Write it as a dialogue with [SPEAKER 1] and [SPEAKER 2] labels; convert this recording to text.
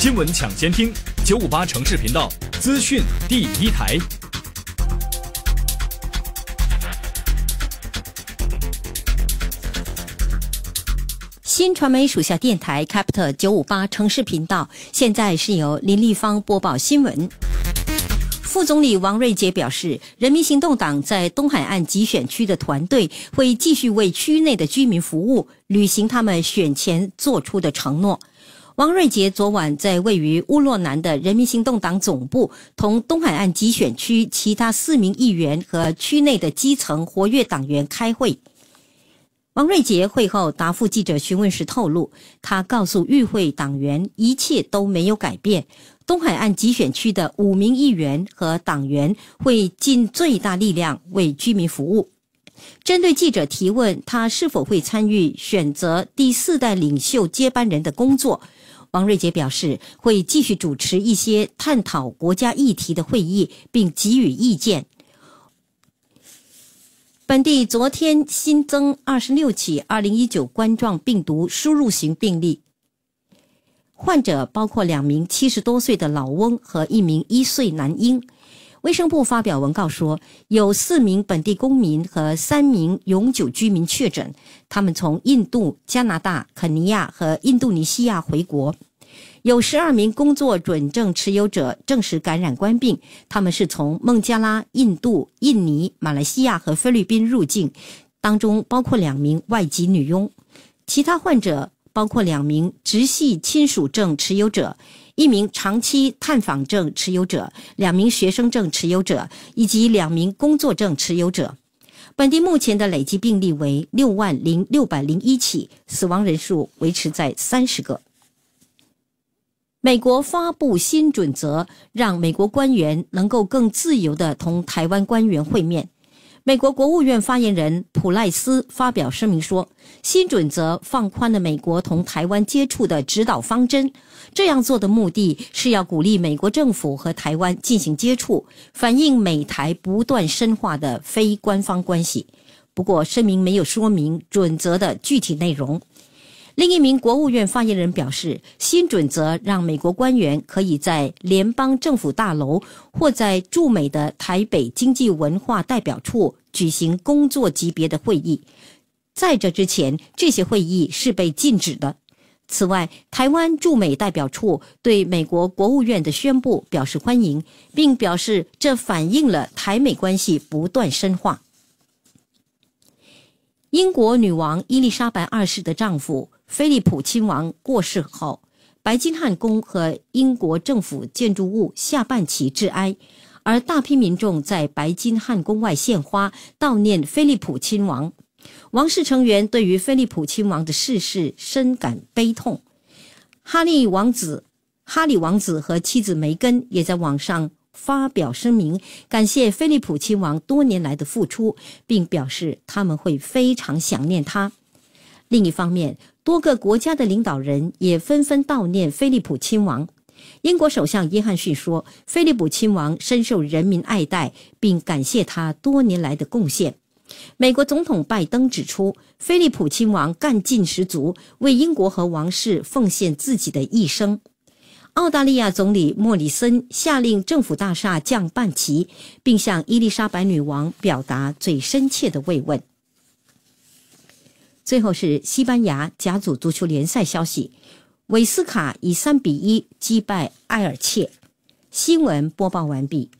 [SPEAKER 1] 新闻抢先听，九五八城市频道，资讯第一台。新传媒属下电台 c a p t l 九五八城市频道，现在是由林丽芳播报新闻。副总理王瑞杰表示，人民行动党在东海岸集选区的团队会继续为区内的居民服务，履行他们选前做出的承诺。王瑞杰昨晚在位于乌洛南的人民行动党总部，同东海岸集选区其他四名议员和区内的基层活跃党员开会。王瑞杰会后答复记者询问时透露，他告诉与会党员，一切都没有改变。东海岸集选区的五名议员和党员会尽最大力量为居民服务。针对记者提问，他是否会参与选择第四代领袖接班人的工作，王瑞杰表示会继续主持一些探讨国家议题的会议，并给予意见。本地昨天新增二十六起二零一九冠状病毒输入型病例，患者包括两名七十多岁的老翁和一名一岁男婴。卫生部发表文告说，有四名本地公民和三名永久居民确诊，他们从印度、加拿大、肯尼亚和印度尼西亚回国；有十二名工作准证持有者证实感染官病，他们是从孟加拉、印度、印尼、马来西亚和菲律宾入境，当中包括两名外籍女佣；其他患者包括两名直系亲属证持有者。一名长期探访证持有者、两名学生证持有者以及两名工作证持有者。本地目前的累计病例为六万零六百零一起，死亡人数维持在三十个。美国发布新准则，让美国官员能够更自由地同台湾官员会面。美国国务院发言人普赖斯发表声明说，新准则放宽了美国同台湾接触的指导方针。这样做的目的是要鼓励美国政府和台湾进行接触，反映美台不断深化的非官方关系。不过，声明没有说明准则的具体内容。另一名国务院发言人表示，新准则让美国官员可以在联邦政府大楼或在驻美的台北经济文化代表处举行工作级别的会议。在这之前，这些会议是被禁止的。此外，台湾驻美代表处对美国国务院的宣布表示欢迎，并表示这反映了台美关系不断深化。英国女王伊丽莎白二世的丈夫。菲利普亲王过世后，白金汉宫和英国政府建筑物下半旗致哀，而大批民众在白金汉宫外献花悼念菲利普亲王。王室成员对于菲利普亲王的逝世深感悲痛。哈利王子、哈利王子和妻子梅根也在网上发表声明，感谢菲利普亲王多年来的付出，并表示他们会非常想念他。另一方面，多个国家的领导人也纷纷悼念菲利普亲王。英国首相约翰逊说：“菲利普亲王深受人民爱戴，并感谢他多年来的贡献。”美国总统拜登指出：“菲利普亲王干劲十足，为英国和王室奉献自己的一生。”澳大利亚总理莫里森下令政府大厦降半旗，并向伊丽莎白女王表达最深切的慰问。最后是西班牙甲组足球联赛消息，维斯卡以三比一击败埃尔切。新闻播报完毕。